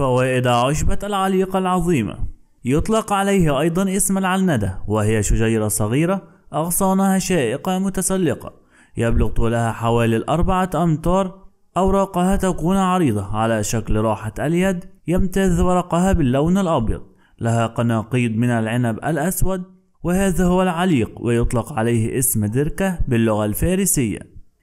فوائد عشبة العليقة العظيمة يطلق عليه أيضا اسم العلندة وهي شجيرة صغيرة أغصانها شائقة متسلقة يبلغ طولها حوالي الأربعة أمتار أوراقها تكون عريضة على شكل راحة اليد يمتاز ورقها باللون الأبيض لها قناقيد من العنب الأسود وهذا هو العليق ويطلق عليه اسم دركة باللغة الفارسية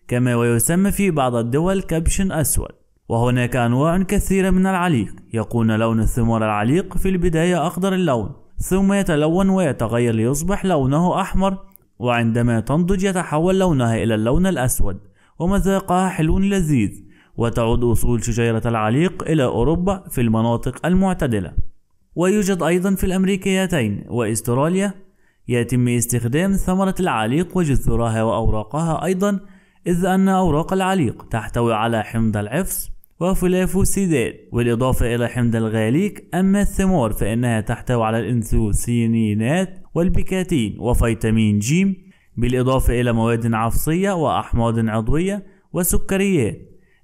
كما ويسمى في بعض الدول كبش أسود وهناك أنواع كثيرة من العليق يكون لون الثمار العليق في البداية أخضر اللون ثم يتلون ويتغير ليصبح لونه أحمر وعندما تنضج يتحول لونها إلى اللون الأسود ومذاقها حلو لذيذ وتعود أصول شجيرة العليق إلى أوروبا في المناطق المعتدلة ويوجد أيضا في الأمريكيتين وأستراليا يتم استخدام ثمرة العليق وجذورها وأوراقها أيضا إذ أن أوراق العليق تحتوي على حمض العفص وفلاف السداد إلى حمض الغاليك أما الثمار فإنها تحتوي على الأنثوسيانينات والبيكاتين وفيتامين ج بالإضافة إلى مواد عفصية وأحماض عضوية وسكريات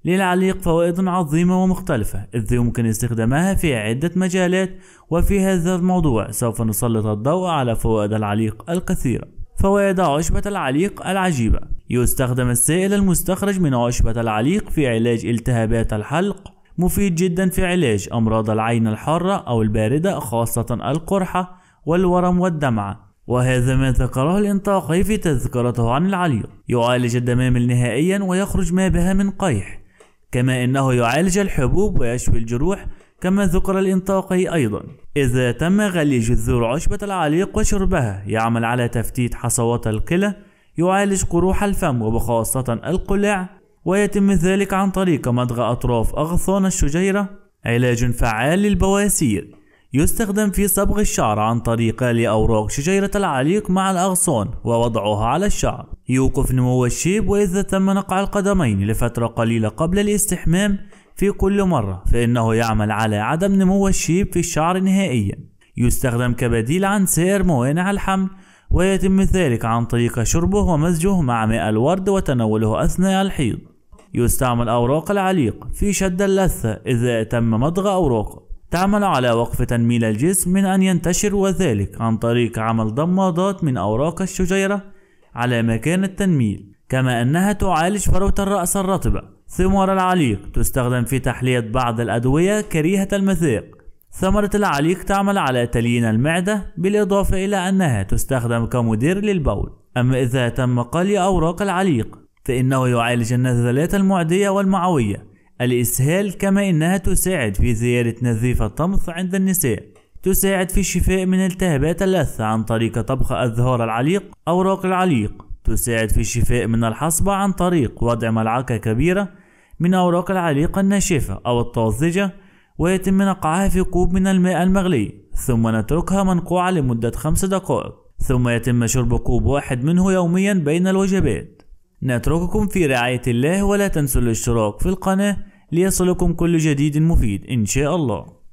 للعليق فوائد عظيمة ومختلفة إذ يمكن استخدامها في عدة مجالات وفي هذا الموضوع سوف نسلط الضوء على فوائد العليق الكثيرة فوائد عشبة العليق العجيبة يستخدم السائل المستخرج من عشبة العليق في علاج التهابات الحلق مفيد جدا في علاج أمراض العين الحارة أو الباردة خاصة القرحة والورم والدمعة وهذا ما ذكره الإنطاقي في تذكرته عن العليق يعالج الدمامل نهائيا ويخرج ما بها من قيح كما انه يعالج الحبوب ويشفي الجروح كما ذكر الانطاقي أيضا إذا تم غلي جذور عشبة العليق وشربها يعمل على تفتيت حصوات الكلى يعالج قروح الفم وبخاصة القلاع ويتم ذلك عن طريق مضغ أطراف أغصان الشجيرة علاج فعال للبواسير يستخدم في صبغ الشعر عن طريق لأوراق شجيرة العليق مع الأغصان ووضعها على الشعر يوقف نمو الشيب وإذا تم نقع القدمين لفترة قليلة قبل الاستحمام في كل مرة فإنه يعمل على عدم نمو الشيب في الشعر نهائيا يستخدم كبديل عن سائر موانع الحمل ويتم ذلك عن طريق شربه ومزجه مع ماء الورد وتناوله أثناء الحيض يستعمل أوراق العليق في شد اللثة إذا تم مضغ أوراقه تعمل على وقف تنميل الجسم من أن ينتشر وذلك عن طريق عمل ضمادات من أوراق الشجيرة على مكان التنميل كما أنها تعالج فروة الرأس الرطبة ثمار العليق تستخدم في تحلية بعض الأدوية كريهة المذاق ثمرة العليق تعمل على تليين المعدة بالإضافة إلى أنها تستخدم كمدير للبول أما إذا تم قلي أوراق العليق فإنه يعالج النزلات المعدية والمعوية الإسهال كما إنها تساعد في زيادة نزيف الطمث عند النساء تساعد في الشفاء من التهابات اللثة عن طريق طبخ أزهار العليق أوراق العليق تساعد في الشفاء من الحصبة عن طريق وضع ملعقة كبيرة من أوراق العليقة الناشفة أو الطازجة ويتم نقعها في كوب من الماء المغلي ثم نتركها منقوعة لمدة خمس دقائق ثم يتم شرب كوب واحد منه يوميا بين الوجبات نترككم في رعاية الله ولا تنسوا الاشتراك في القناة ليصلكم كل جديد مفيد إن شاء الله